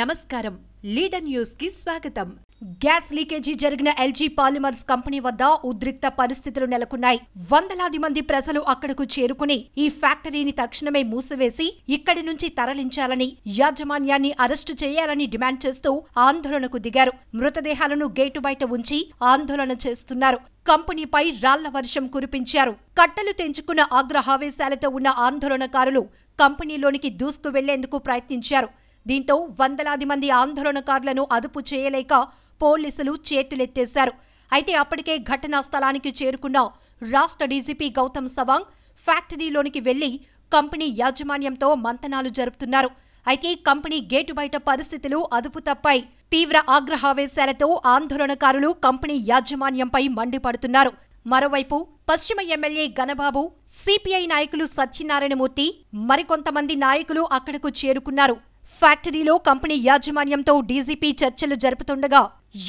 నమస్కారం leader news కి స్వాగతం గ్యాస్ లీకేజీ జరిగిన ఎల్జీ పాలిమర్స్ కంపెనీ వద్ద ఉద్రిక్త పరిస్థితులు నెలకొన్నాయి వందలాది మంది ప్రజలు అక్కడకు చేరుకుని ఈ ఫ్యాక్టరీని తక్షణమే మూసివేసి ఇక్కడి నుంచి తరలించాలని యాజమాన్యాన్ని అరెస్టు చేయాలని డిమాండ్ చేస్తూ ఆందోళనకు దిగారు మృతదేహాలను గేటు బయట ఉంచి ఆందోళన చేస్తున్నారు కంపెనీపై రాళ్ల వర్షం కురిపించారు కట్టలు తెంచుకున్న ఆగ్రహావేశాలతో ఉన్న ఆందోళనకారులు కంపెనీలోనికి దూసుకు వెళ్లేందుకు ప్రయత్నించారు దీంతో వందలాది మంది ఆందోళనకారులను అదుపు చేయలేక పోలీసులు చేతులెత్తేశారు అయితే అప్పటికే ఘటనా స్థలానికి చేరుకున్న రాష్ట్ర డీజీపీ గౌతమ్ సవాంగ్ ఫ్యాక్టరీలోనికి వెళ్లి కంపెనీ యాజమాన్యంతో మంతనాలు జరుపుతున్నారు అయితే కంపెనీ గేటు బయట పరిస్థితులు అదుపు తప్పాయి తీవ్ర ఆగ్రహావేశాలతో ఆందోళనకారులు కంపెనీ యాజమాన్యంపై మండిపడుతున్నారు మరోవైపు పశ్చిమ ఎమ్మెల్యే గణబాబు సిపిఐ నాయకులు సత్యనారాయణమూర్తి మరికొంతమంది నాయకులు అక్కడకు చేరుకున్నారు ఫ్యాక్టరీలో కంపెనీ యాజమాన్యంతో డీజీపీ చర్చలు జరుపుతుండగా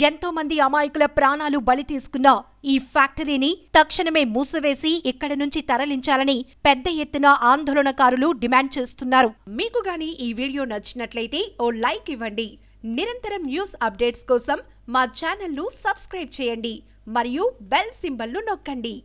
ఎంతో మంది అమాయకుల ప్రాణాలు బలి తీసుకున్న ఈ ఫ్యాక్టరీని తక్షణమే మూసివేసి ఇక్కడి నుంచి తరలించాలని పెద్ద ఎత్తున ఆందోళనకారులు డిమాండ్ చేస్తున్నారు మీకు గాని ఈ వీడియో నచ్చినట్లయితే ఓ లైక్ ఇవ్వండి నిరంతరం న్యూస్ అప్డేట్స్ కోసం మా ఛానల్ను సబ్స్క్రైబ్ చేయండి మరియు బెల్ సింబల్ను నొక్కండి